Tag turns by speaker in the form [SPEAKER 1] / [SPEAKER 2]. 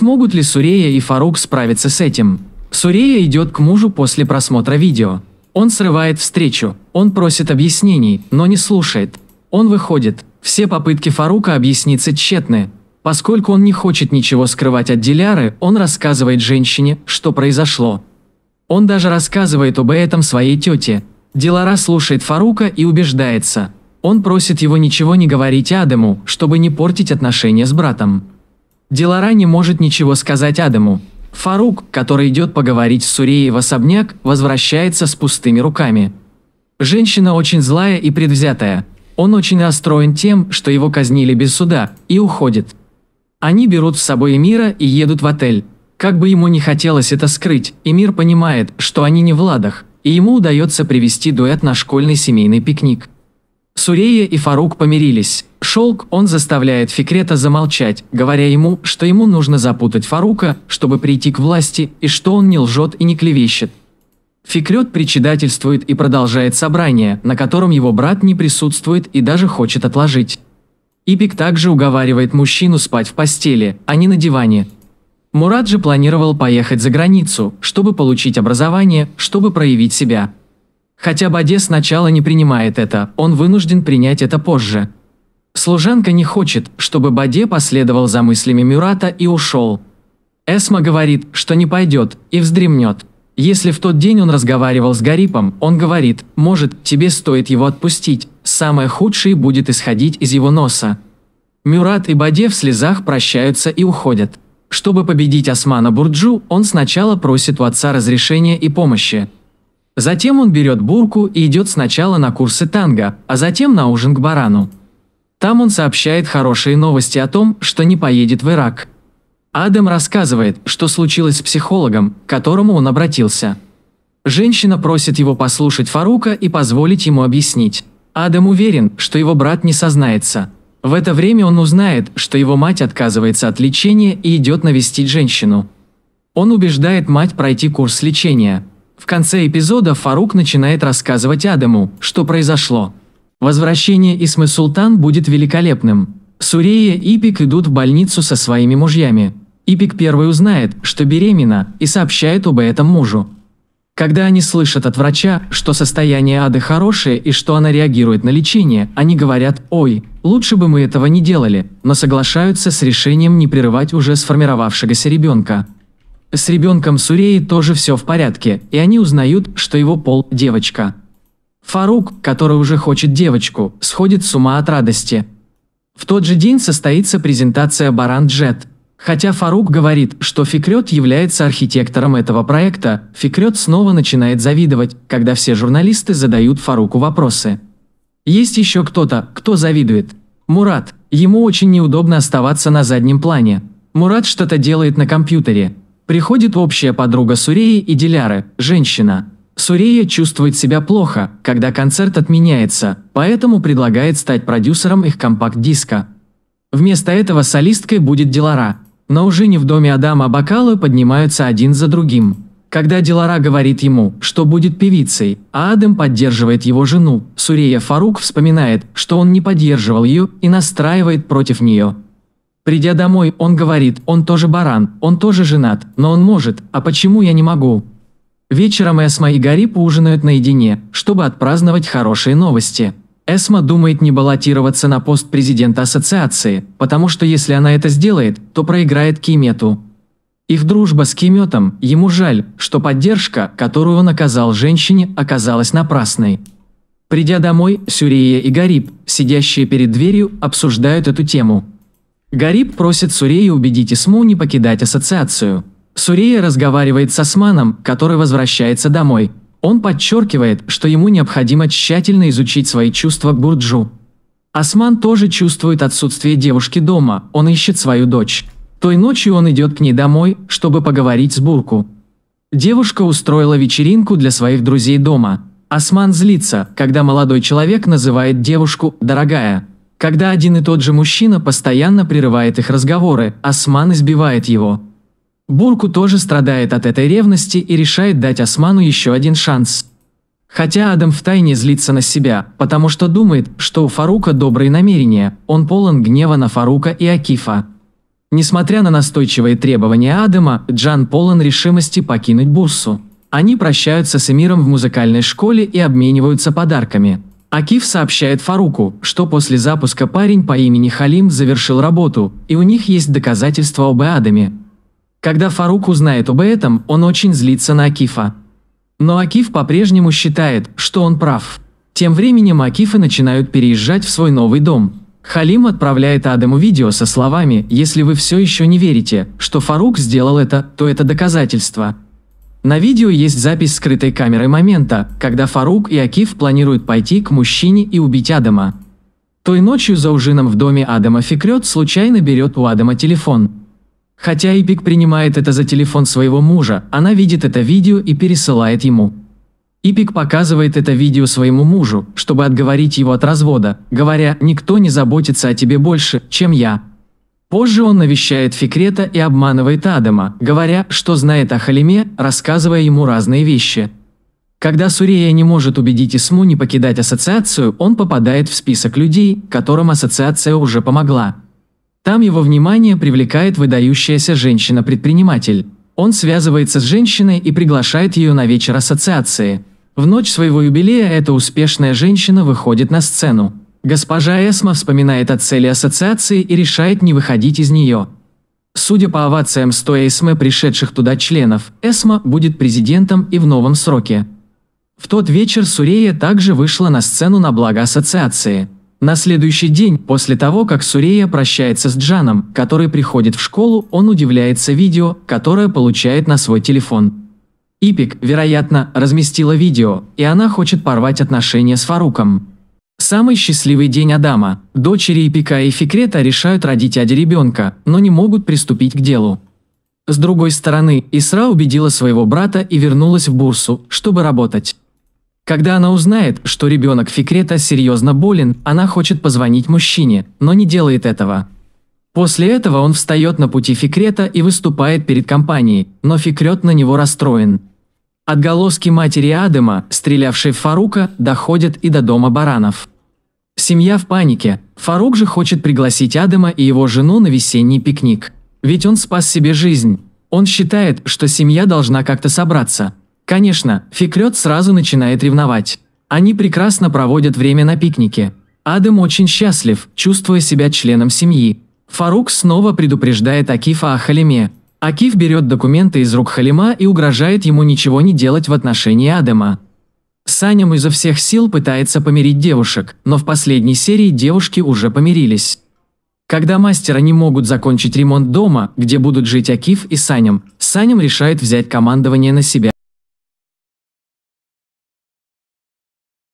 [SPEAKER 1] Смогут ли Сурея и Фарук справиться с этим? Сурея идет к мужу после просмотра видео. Он срывает встречу, он просит объяснений, но не слушает. Он выходит. Все попытки Фарука объясниться тщетны. Поскольку он не хочет ничего скрывать от Диляры, он рассказывает женщине, что произошло. Он даже рассказывает об этом своей тете. Дилара слушает Фарука и убеждается. Он просит его ничего не говорить Адаму, чтобы не портить отношения с братом. Дилара не может ничего сказать Адаму. Фарук, который идет поговорить с Суреей в особняк, возвращается с пустыми руками. Женщина очень злая и предвзятая. Он очень расстроен тем, что его казнили без суда, и уходит. Они берут с собой Эмира и едут в отель. Как бы ему не хотелось это скрыть, Эмир понимает, что они не в ладах, и ему удается привести дуэт на школьный семейный пикник. Сурейя и Фарук помирились. Шелк он заставляет Фикрета замолчать, говоря ему, что ему нужно запутать Фарука, чтобы прийти к власти, и что он не лжет и не клевещет. Фикрет причидательствует и продолжает собрание, на котором его брат не присутствует и даже хочет отложить. Ипик также уговаривает мужчину спать в постели, а не на диване. Мурад же планировал поехать за границу, чтобы получить образование, чтобы проявить себя. Хотя Баде сначала не принимает это, он вынужден принять это позже. Служанка не хочет, чтобы Баде последовал за мыслями Мюрата и ушел. Эсма говорит, что не пойдет, и вздремнет. Если в тот день он разговаривал с Гарипом, он говорит, может, тебе стоит его отпустить, самое худшее будет исходить из его носа. Мюрат и Баде в слезах прощаются и уходят. Чтобы победить Османа Бурджу, он сначала просит у отца разрешения и помощи, Затем он берет бурку и идет сначала на курсы танго, а затем на ужин к барану. Там он сообщает хорошие новости о том, что не поедет в Ирак. Адам рассказывает, что случилось с психологом, к которому он обратился. Женщина просит его послушать Фарука и позволить ему объяснить. Адам уверен, что его брат не сознается. В это время он узнает, что его мать отказывается от лечения и идет навестить женщину. Он убеждает мать пройти курс лечения – в конце эпизода Фарук начинает рассказывать Адаму, что произошло. Возвращение Исмы Султан будет великолепным. Сурея и Ипик идут в больницу со своими мужьями. Ипик первый узнает, что беременна, и сообщает об этом мужу. Когда они слышат от врача, что состояние Ады хорошее и что она реагирует на лечение, они говорят «Ой, лучше бы мы этого не делали», но соглашаются с решением не прерывать уже сформировавшегося ребенка. С ребенком Суреи тоже все в порядке, и они узнают, что его пол – девочка. Фарук, который уже хочет девочку, сходит с ума от радости. В тот же день состоится презентация «Баран-джет». Хотя Фарук говорит, что Фикрет является архитектором этого проекта, Фикрет снова начинает завидовать, когда все журналисты задают Фаруку вопросы. Есть еще кто-то, кто завидует. Мурат. Ему очень неудобно оставаться на заднем плане. Мурат что-то делает на компьютере, Приходит общая подруга Суреи и Диляры, женщина. Сурея чувствует себя плохо, когда концерт отменяется, поэтому предлагает стать продюсером их компакт-диска. Вместо этого солисткой будет Дилара. Но уже не в доме Адама а бокалы поднимаются один за другим. Когда Дилара говорит ему, что будет певицей, а Адам поддерживает его жену, Сурея Фарук вспоминает, что он не поддерживал ее и настраивает против нее. Придя домой, он говорит, он тоже баран, он тоже женат, но он может, а почему я не могу? Вечером Эсма и Гарри поужинают наедине, чтобы отпраздновать хорошие новости. Эсма думает не баллотироваться на пост президента ассоциации, потому что если она это сделает, то проиграет Кимету. Их дружба с Киметом, ему жаль, что поддержка, которую он оказал женщине, оказалась напрасной. Придя домой, Сюрия и Гариб, сидящие перед дверью, обсуждают эту тему. Гариб просит Сурея убедить Исму не покидать ассоциацию. Сурея разговаривает с Османом, который возвращается домой. Он подчеркивает, что ему необходимо тщательно изучить свои чувства к Бурджу. Осман тоже чувствует отсутствие девушки дома, он ищет свою дочь. Той ночью он идет к ней домой, чтобы поговорить с Бурку. Девушка устроила вечеринку для своих друзей дома. Осман злится, когда молодой человек называет девушку «дорогая». Когда один и тот же мужчина постоянно прерывает их разговоры, Осман избивает его. Бурку тоже страдает от этой ревности и решает дать Осману еще один шанс. Хотя Адам втайне злится на себя, потому что думает, что у Фарука добрые намерения, он полон гнева на Фарука и Акифа. Несмотря на настойчивые требования Адама, Джан полон решимости покинуть Бурсу. Они прощаются с Эмиром в музыкальной школе и обмениваются подарками. Акиф сообщает Фаруку, что после запуска парень по имени Халим завершил работу, и у них есть доказательства об Адаме. Когда Фарук узнает об этом, он очень злится на Акифа. Но Акиф по-прежнему считает, что он прав. Тем временем Акифы начинают переезжать в свой новый дом. Халим отправляет Адаму видео со словами «Если вы все еще не верите, что Фарук сделал это, то это доказательство, на видео есть запись скрытой камеры момента, когда Фарук и Акиф планируют пойти к мужчине и убить Адама. Той ночью за ужином в доме Адама Фикрет случайно берет у Адама телефон. Хотя Эпик принимает это за телефон своего мужа, она видит это видео и пересылает ему. Ипик показывает это видео своему мужу, чтобы отговорить его от развода, говоря «никто не заботится о тебе больше, чем я». Позже он навещает Фикрета и обманывает Адама, говоря, что знает о Халиме, рассказывая ему разные вещи. Когда Сурия не может убедить Исму не покидать ассоциацию, он попадает в список людей, которым ассоциация уже помогла. Там его внимание привлекает выдающаяся женщина-предприниматель. Он связывается с женщиной и приглашает ее на вечер ассоциации. В ночь своего юбилея эта успешная женщина выходит на сцену. Госпожа Эсма вспоминает о цели ассоциации и решает не выходить из нее. Судя по овациям 100 Эсме пришедших туда членов, Эсма будет президентом и в новом сроке. В тот вечер Сурея также вышла на сцену на благо ассоциации. На следующий день, после того, как Сурея прощается с Джаном, который приходит в школу, он удивляется видео, которое получает на свой телефон. Ипик, вероятно, разместила видео, и она хочет порвать отношения с Фаруком. Самый счастливый день Адама. Дочери Ипика и Фикрета решают родить Аде ребенка, но не могут приступить к делу. С другой стороны, Исра убедила своего брата и вернулась в Бурсу, чтобы работать. Когда она узнает, что ребенок Фикрета серьезно болен, она хочет позвонить мужчине, но не делает этого. После этого он встает на пути Фикрета и выступает перед компанией, но Фикрет на него расстроен, Отголоски матери Адема, стрелявшей в Фарука, доходят и до дома баранов. Семья в панике. Фарук же хочет пригласить Адама и его жену на весенний пикник. Ведь он спас себе жизнь. Он считает, что семья должна как-то собраться. Конечно, Фикрет сразу начинает ревновать. Они прекрасно проводят время на пикнике. Адам очень счастлив, чувствуя себя членом семьи. Фарук снова предупреждает Акифа о Халиме, Акиф берет документы из рук Халима и угрожает ему ничего не делать в отношении Адема. Саням изо всех сил пытается помирить девушек, но в последней серии девушки уже помирились. Когда мастера не могут закончить ремонт дома, где будут жить Акиф и Саням, Саням решает взять командование на себя.